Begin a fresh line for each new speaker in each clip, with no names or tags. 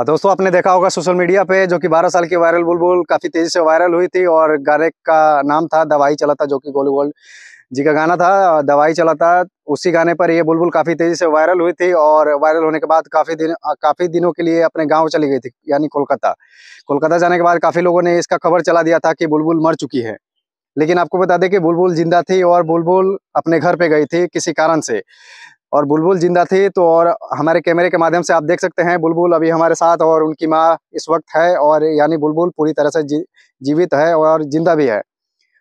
हाँ, दोस्तों आपने देखा होगा सोशल मीडिया पे जो कि 12 साल की वायरल बुलबुल काफ़ी तेज़ी से वायरल हुई थी और गाने का नाम था दवाई चला था जो कि गोलू गोल्ड जी का गाना था दवाई चला था उसी गाने पर ये बुलबुल काफ़ी तेज़ी से वायरल हुई थी और वायरल होने के बाद काफ़ी दिन काफ़ी दिनों के लिए अपने गाँव चली गई थी यानी कोलकाता कोलकाता जाने के बाद काफ़ी लोगों ने इसका खबर चला दिया था कि बुलबुल मर चुकी है लेकिन आपको बता दें कि बुलबुल जिंदा थी और बुलबुल अपने घर पे गई थी किसी कारण से और बुलबुल जिंदा थी तो और हमारे कैमरे के माध्यम से आप देख सकते हैं बुलबुल अभी हमारे साथ और उनकी माँ इस वक्त है और यानी बुलबुल पूरी तरह से जी, जीवित है और जिंदा भी है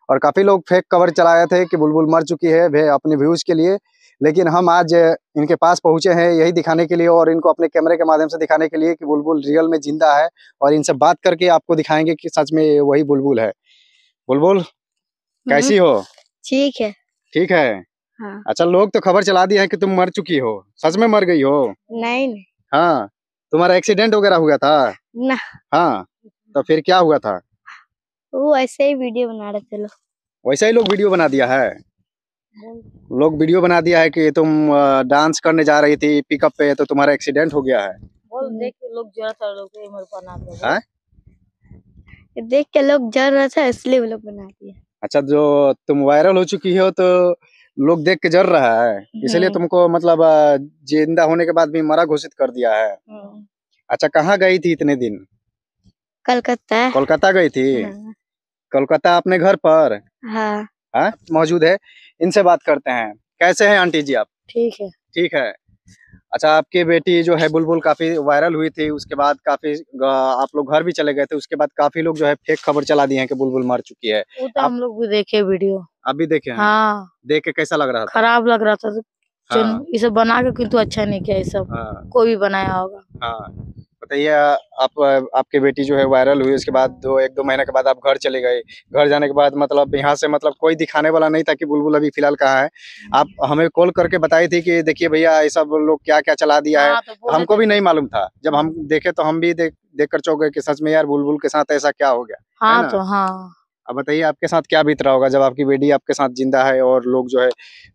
और काफ़ी लोग फेक कवर चलाए थे कि बुलबुल मर चुकी है भे अपने व्यूज़ के लिए लेकिन हम आज इनके पास पहुंचे हैं यही दिखाने के लिए और इनको अपने कैमरे के माध्यम से दिखाने के लिए कि बुलबुल रियल में ज़िंदा है और इनसे बात करके आपको दिखाएंगे कि सच में वही बुलबुल है बुलबुल हम्म। कैसी हो ठीक है ठीक है हाँ। अच्छा लोग तो खबर चला दिए है कि तुम मर चुकी हो सच में मर गई हो नहीं, हाँ तुम्हारा एक्सीडेंट वगैरह हुआ था ना हाँ तो फिर क्या हुआ था वो ऐसे ही वीडियो बना रहे थे लोग वैसा ही लोग वीडियो बना दिया है लोग वीडियो बना दिया है कि तुम डांस करने जा रही थी पिकअप पे तो तुम्हारा एक्सीडेंट हो गया है देख के लोग हाँ? देख के लोग जर रहा था इसलिए वो लोग बना दिया अच्छा जो तुम वायरल हो चुकी हो तो लोग देख के जर रहा है इसलिए हम्म। तुमको मतलब जिंदा होने के बाद भी मरा घोषित कर दिया है हम्म। अच्छा कहाँ गई थी इतने दिन कलकत्ता कोलकाता गई थी हाँ। कोलकाता अपने घर पर हाँ।, हाँ, मौजूद है इनसे बात करते हैं कैसे हैं आंटी जी आप ठीक है ठीक है अच्छा आपकी बेटी जो है बुलबुल काफी वायरल हुई थी उसके बाद काफी आप लोग घर भी चले गए थे उसके बाद काफी लोग जो है फेक खबर चला दी है कि बुलबुल मर चुकी है तो आप... हम लोग भी देखे वीडियो अभी देखे हाँ देख के कैसा लग रहा था खराब लग रहा था हाँ। इसे बना के किंतु अच्छा नहीं किया ये सब हाँ। कोई भी बनाया होगा हाँ बताइए आप आपकी बेटी जो है वायरल हुई उसके बाद दो एक दो महीने के बाद आप घर चले गए घर जाने के बाद मतलब यहाँ से मतलब कोई दिखाने वाला नहीं था कि बुलबुल अभी फिलहाल कहाँ है आप हमें कॉल करके बताई थी कि देखिए भैया ये सब लोग क्या क्या चला दिया है हाँ, तो हमको भी नहीं मालूम था जब हम देखे तो हम भी देख देख कर चौक गए की सच में यार बुलबुल के साथ ऐसा क्या हो गया हाँ तो हाँ अब बताइए आपके साथ क्या बीत रहा होगा जब आपकी बेटी आपके साथ जिंदा है और लोग जो है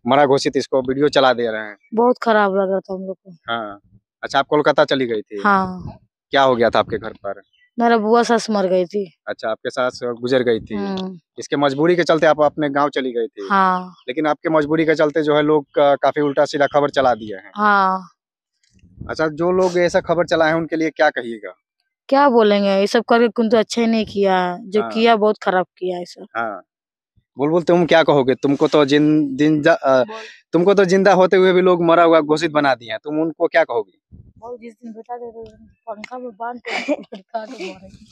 मरा घोषित इसको वीडियो चला दे रहे हैं बहुत खराब लग रहा था हम लोग को हाँ अच्छा आप कोलकाता चली गई थी हाँ क्या हो गया था आपके घर पर मेरा बुआ सास मर गई थी अच्छा आपके सास गुजर गई थी हाँ। इसके मजबूरी के चलते आप अपने गांव चली गई थी हाँ। लेकिन आपके मजबूरी के चलते जो है लोग का, काफी उल्टा सीधा खबर चला दिया है हाँ। अच्छा जो लोग ऐसा खबर चलाए हैं उनके लिए क्या कहिएगा क्या बोलेंगे ये सब करके कुंतु तो अच्छा ही नहीं किया जो हाँ। किया बहुत खराब किया है हाँ। बोल बोल तुम क्या कहोगे तुमको तो जिन दिन तुमको तो जिंदा होते हुए भी लोग मरा हुआ घोषित बना दिया तुम उनको क्या कहोगे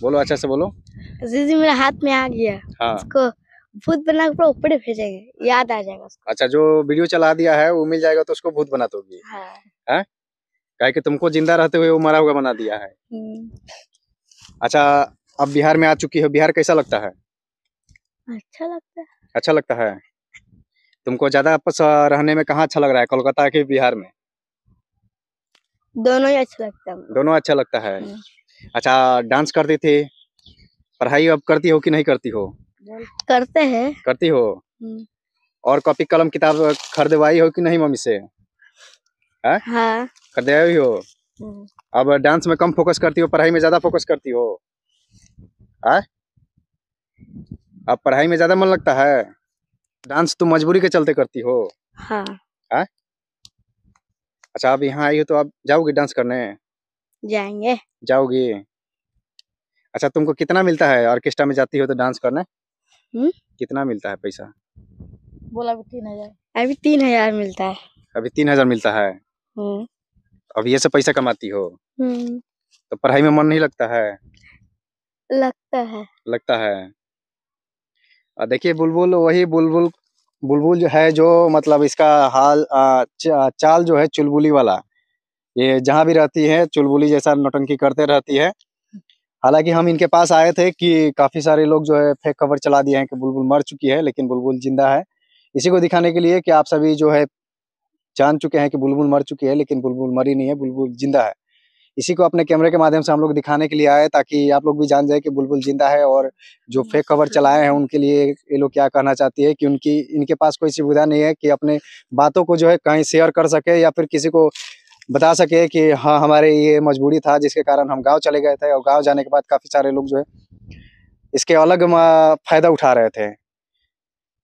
बोलो अच्छा से बोलो जिस दिन मेरे हाथ में आ गया हाँ। उसको भूत बना के ऊपर भेजेंगे याद आ जाएगा उसको अच्छा जो वीडियो चला दिया है वो मिल जाएगा तो उसको भूत बना दोगी हाँ।, हाँ? क्या कि तुमको जिंदा रहते हुए वो मरा हुआ बना दिया है हम्म। अच्छा अब बिहार में आ चुकी है बिहार कैसा लगता है अच्छा लगता है अच्छा लगता है तुमको ज्यादा रहने में कहा अच्छा लग रहा है कोलकाता के बिहार में दोनों ही अच्छा लगता है दोनों अच्छा लगता है हम्म। अच्छा डांस करती थी पढ़ाई अब करती हो कि नहीं करती हो करते हैं करती हो हम्म। और कॉपी कलम किताब खरीदवाई हो कि नहीं मम्मी से हाँ।, हाँ। हो हम्म। अब डांस में कम फोकस करती हो पढ़ाई में ज्यादा फोकस करती हो आ? हाँ? अब पढ़ाई में ज्यादा मन लगता है डांस तो मजबूरी के चलते करती हो हाँ। आ? हाँ? अच्छा अब यहाँ आई हो तो आप जाओगी डांस करने जाएंगे जाओगी अच्छा तुमको कितना मिलता है ऑर्केस्ट्रा में जाती हो तो डांस करने हुँ? हम्म? कितना मिलता है पैसा बोला अभी तीन हजार अभी तीन हजार मिलता है अभी तीन हजार मिलता है हम्म। अब ये से पैसा कमाती हो हम्म। तो पढ़ाई में मन नहीं लगता है लगता है लगता है और देखिए बुलबुल वही बुलबुल बुलबुल जो है जो मतलब इसका हाल आ, चाल जो है चुलबुली वाला ये जहाँ भी रहती है चुलबुली जैसा नोटंकी करते रहती है हालांकि हम इनके पास आए थे कि काफी सारे लोग जो है फेक खबर चला दिए हैं कि बुलबुल मर चुकी है लेकिन बुलबुल जिंदा है इसी को दिखाने के लिए कि आप सभी जो है जान चुके हैं कि बुलबुल मर चुकी है लेकिन बुलबुल मरी नहीं है बुलबुल जिंदा है इसी को अपने कैमरे के माध्यम से हम लोग दिखाने के लिए आए ताकि आप लोग भी जान जाए कि बुलबुल जिंदा है और जो फेक हाँ, खबर चलाए हैं उनके लिए ये लोग क्या कहना चाहती है कि उनकी इनके पास कोई सुविधा नहीं है कि अपने बातों को जो है कहीं शेयर कर सके या फिर किसी को बता सके कि हाँ हमारे ये मजबूरी था जिसके कारण हम गाँव चले गए थे और गाँव जाने के बाद काफ़ी सारे लोग जो है इसके अलग फ़ायदा उठा रहे थे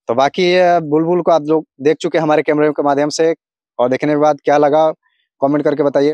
तो बाकी बुलबुल को आप लोग देख चुके हमारे कैमरे के माध्यम से और देखने के बाद क्या लगा कमेंट करके बताइए